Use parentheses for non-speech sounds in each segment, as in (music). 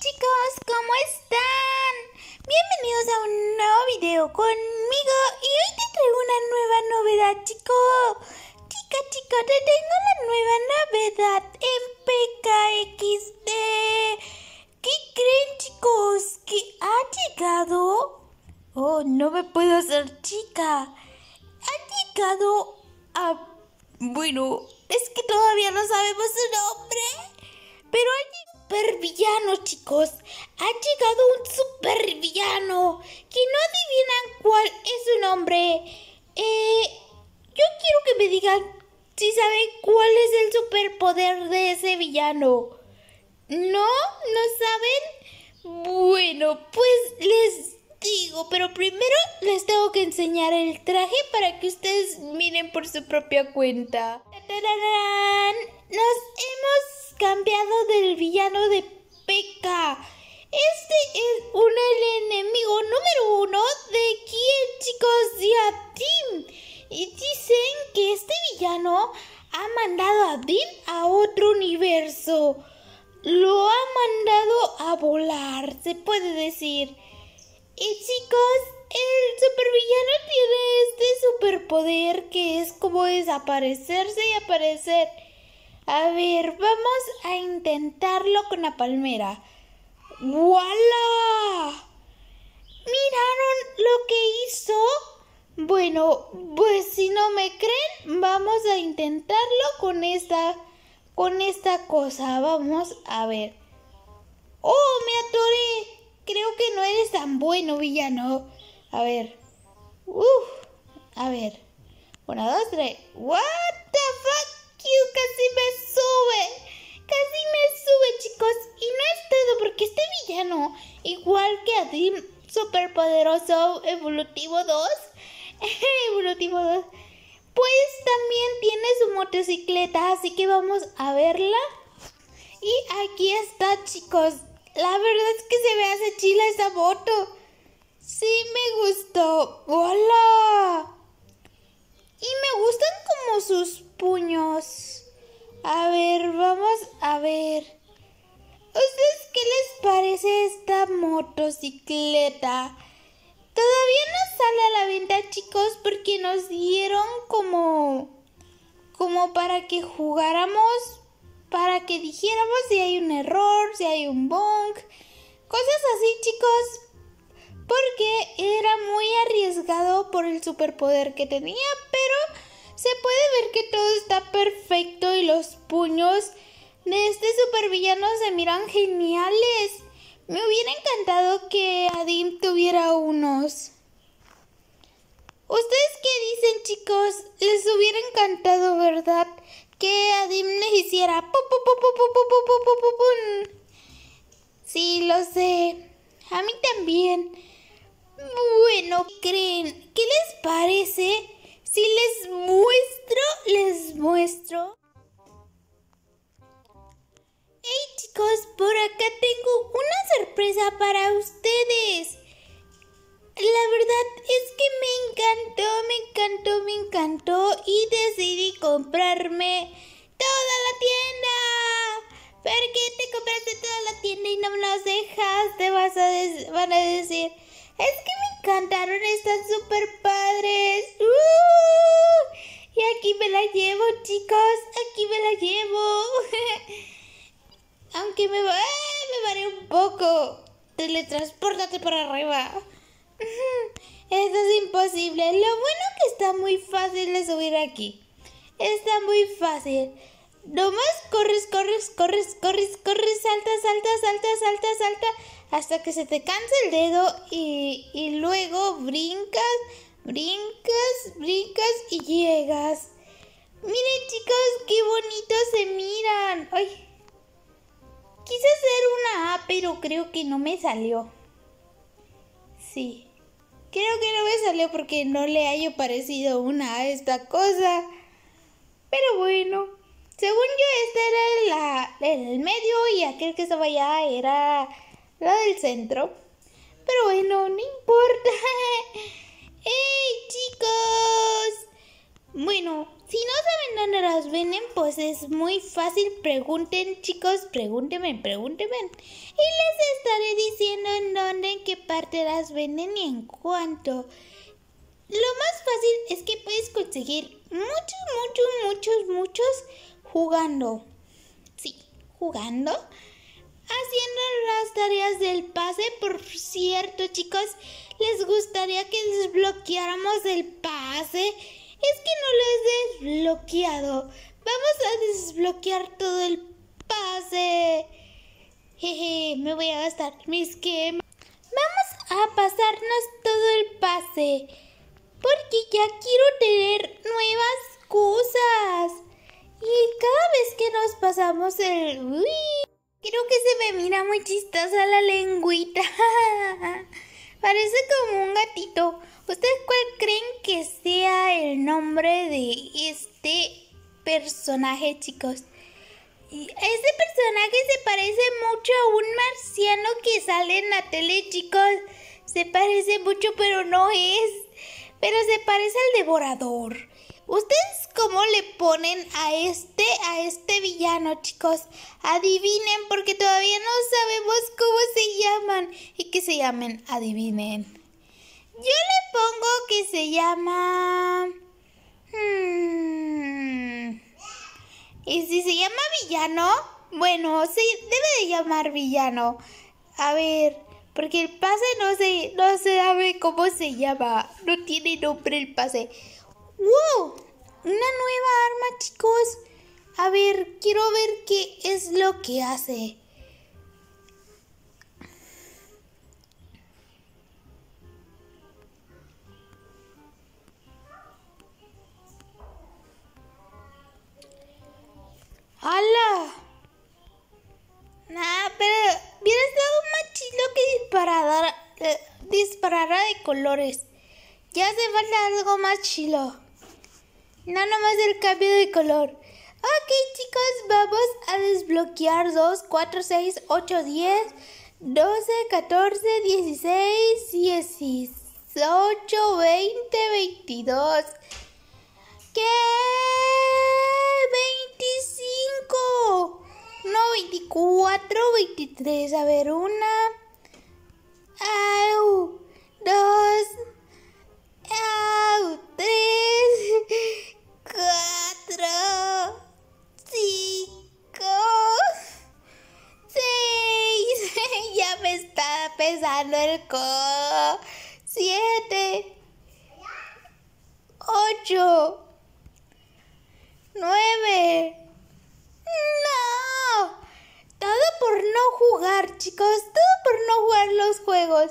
Chicos, ¿cómo están? Bienvenidos a un nuevo video conmigo y hoy te traigo una nueva novedad, chico. Chica, chico, te tengo la nueva novedad en PKXD. ¿Qué creen, chicos? ¿Que ha llegado? Oh, no me puedo hacer chica. Ha llegado a... Bueno, es que todavía no sabemos su nombre, pero ha supervillano, chicos. Ha llegado un super villano Que no adivinan cuál es su nombre. Eh, yo quiero que me digan si saben cuál es el superpoder de ese villano. ¿No? ¿No saben? Bueno, pues les digo, pero primero les tengo que enseñar el traje para que ustedes miren por su propia cuenta. Nos hemos cambiado del villano de Pekka. Este es un, el enemigo número uno de quién, Chicos de Team. Y dicen que este villano ha mandado a Dim a otro universo. Lo ha mandado a volar, se puede decir. Y chicos, el supervillano tiene este superpoder que es como desaparecerse y aparecer. A ver, vamos a intentarlo con la palmera. ¡Wala! ¿Miraron lo que hizo? Bueno, pues si no me creen, vamos a intentarlo con esta con esta cosa. Vamos a ver. ¡Oh, me atoré! Creo que no eres tan bueno, villano. A ver. Uf, a ver. Una, dos, tres. ¡Wow! igual que a ti, superpoderoso evolutivo 2. (laughs) evolutivo 2. Pues también tiene su motocicleta, así que vamos a verla. Y aquí está, chicos. La verdad es que se ve hace chila esa moto. Sí, me gustó. ¡Hola! Y me gustan como sus puños. A ver, vamos a ver. ¿Ustedes pues qué les parece esta motocicleta? Todavía no sale a la venta, chicos, porque nos dieron como como para que jugáramos, para que dijéramos si hay un error, si hay un bonk, cosas así, chicos. Porque era muy arriesgado por el superpoder que tenía, pero se puede ver que todo está perfecto y los puños de este supervillano se miran geniales. Me hubiera encantado que Adim tuviera unos. ¿Ustedes qué dicen, chicos? Les hubiera encantado, ¿verdad? Que Adim les hiciera. Sí, lo sé. A mí también. Bueno, ¿creen? ¿Qué les parece? Si les muestro, les muestro. chicos, por acá tengo una sorpresa para ustedes. La verdad es que me encantó, me encantó, me encantó y decidí comprarme toda la tienda. ¿Por qué te compraste toda la tienda y no me las dejas? Te vas a van a decir, es que me encantaron, están súper padres. ¡Uh! Y aquí me la llevo, chicos, aquí me la llevo. (laughs) Aunque me, va, me mareé un poco. Teletransportate para arriba. Eso es imposible. Lo bueno que está muy fácil de subir aquí. Está muy fácil. Nomás corres, corres, corres, corres, corres, salta, salta, salta, salta, salta, hasta que se te cansa el dedo y, y luego brincas, brincas, brincas y llegas. Miren chicos, qué bonitos se miran. Ay. Quise hacer una A, pero creo que no me salió. Sí. Creo que no me salió porque no le haya parecido una A a esta cosa. Pero bueno, según yo, este era el, el medio y aquel que estaba allá era la del centro. Pero bueno, no importa. ¡Hey, (laughs) chicos! Bueno, si no saben dónde las venden, pues es muy fácil. Pregunten, chicos, pregúntenme, pregúntenme. Y les estaré diciendo en dónde, en qué parte las venden y en cuánto. Lo más fácil es que puedes conseguir muchos, muchos, muchos, muchos jugando. Sí, jugando. Haciendo las tareas del pase. Por cierto, chicos, les gustaría que desbloqueáramos el pase es que no lo he desbloqueado. Vamos a desbloquear todo el pase. Jeje, me voy a gastar mis esquema. Vamos a pasarnos todo el pase. Porque ya quiero tener nuevas cosas. Y cada vez que nos pasamos el... ¡Uy! Creo que se me mira muy chistosa la lengüita. (laughs) Parece como un gatito. ¿Ustedes cuál creen que sea el nombre de este personaje, chicos? Este personaje se parece mucho a un marciano que sale en la tele, chicos. Se parece mucho, pero no es. Pero se parece al devorador. ¿Ustedes cómo le ponen a este, a este villano, chicos? Adivinen, porque todavía no sabemos cómo se llaman. Y que se llamen, adivinen. Yo le pongo que se llama... Hmm, ¿Y si se llama villano? Bueno, sí, debe de llamar villano. A ver, porque el pase no se, no se sabe cómo se llama. No tiene nombre el pase. ¡Wow! Una nueva arma, chicos. A ver, quiero ver qué es lo que hace. colores. Ya hace falta algo más chilo. No más el cambio de color. Ok chicos, vamos a desbloquear 2, 4, 6, 8, 10, 12, 14, 16, 18, 20, 22. ¿Qué? 25. No, 24, 23. A ver, una. ¡Au! dos, tres, (laughs) cuatro, cinco, (laughs) seis. (laughs) ya me está pesando el co, Siete, ocho, nueve. No. Todo por no jugar, chicos. Todo por no jugar los juegos.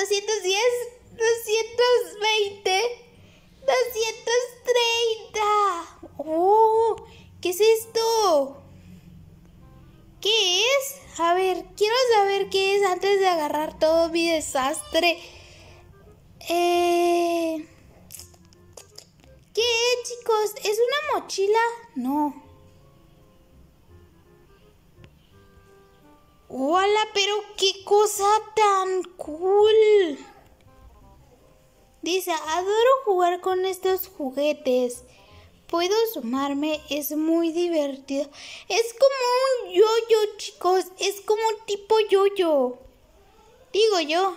210, 220, 230. ¡Oh! ¿Qué es esto? ¿Qué es? A ver, quiero saber qué es antes de agarrar todo mi desastre. Eh... ¿Qué, chicos? ¿Es una mochila? No. Hola, pero qué cosa tan cool. Dice, adoro jugar con estos juguetes. Puedo sumarme, es muy divertido. Es como un yo-yo, chicos. Es como un tipo yo-yo. Digo yo.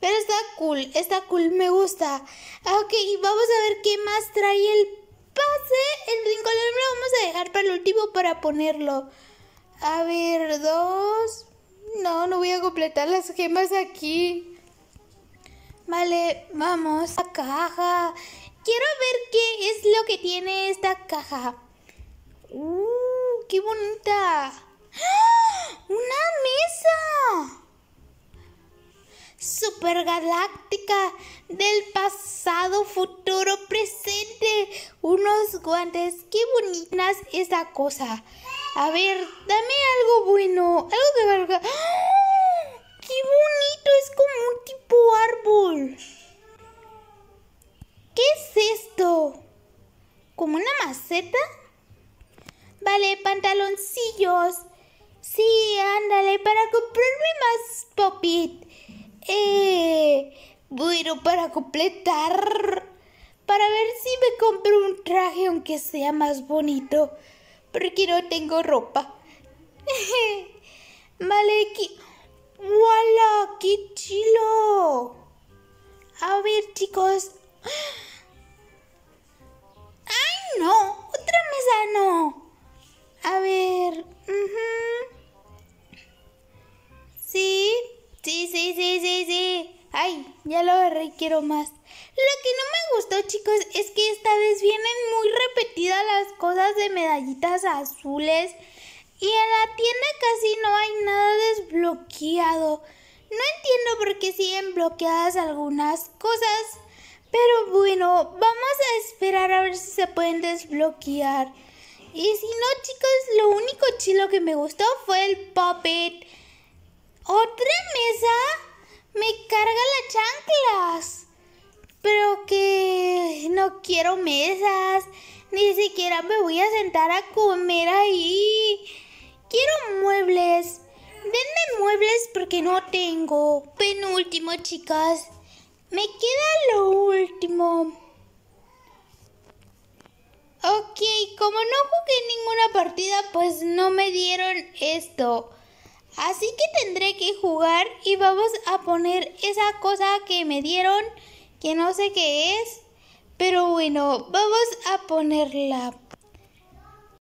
Pero está cool, está cool, me gusta. Ah, ok, vamos a ver qué más trae el pase. El brincolín lo vamos a dejar para el último para ponerlo. A ver, dos. No, no voy a completar las gemas aquí. Vale, vamos a caja. Quiero ver qué es lo que tiene esta caja. ¡Uh! ¡Qué bonita! ¡Ah! ¡Una mesa! galáctica del pasado, futuro, presente. Unos guantes. ¡Qué bonitas esta cosa! A ver, dame algo bueno, algo que valga. ¡Ah! ¡Qué bonito! Es como un tipo árbol. ¿Qué es esto? ¿Como una maceta? Vale, pantaloncillos. Sí, ándale, para comprarme más popit. Eh, bueno, para completar. Para ver si me compro un traje aunque sea más bonito porque no tengo ropa. (laughs) vale, aquí. ¡Wala! ¡Qué chilo! A ver, chicos. ¡Ay, no! ¡Otra mesa no! A ver. Sí, sí, sí, sí, sí, sí. Ay, ya lo agarré y quiero más. Lo que no me gustó, chicos, es que esta vez vienen muy repetidas las cosas de medallitas azules. Y en la tienda casi no hay nada desbloqueado. No entiendo por qué siguen bloqueadas algunas cosas. Pero bueno, vamos a esperar a ver si se pueden desbloquear. Y si no, chicos, lo único chilo que me gustó fue el puppet. ¿Otra mesa? Me carga las chanclas. Pero que no quiero mesas. Ni siquiera me voy a sentar a comer ahí. Quiero muebles. Denme muebles porque no tengo. Penúltimo, chicas. Me queda lo último. Ok, como no jugué ninguna partida, pues no me dieron esto. Así que tendré que jugar y vamos a poner esa cosa que me dieron, que no sé qué es. Pero bueno, vamos a ponerla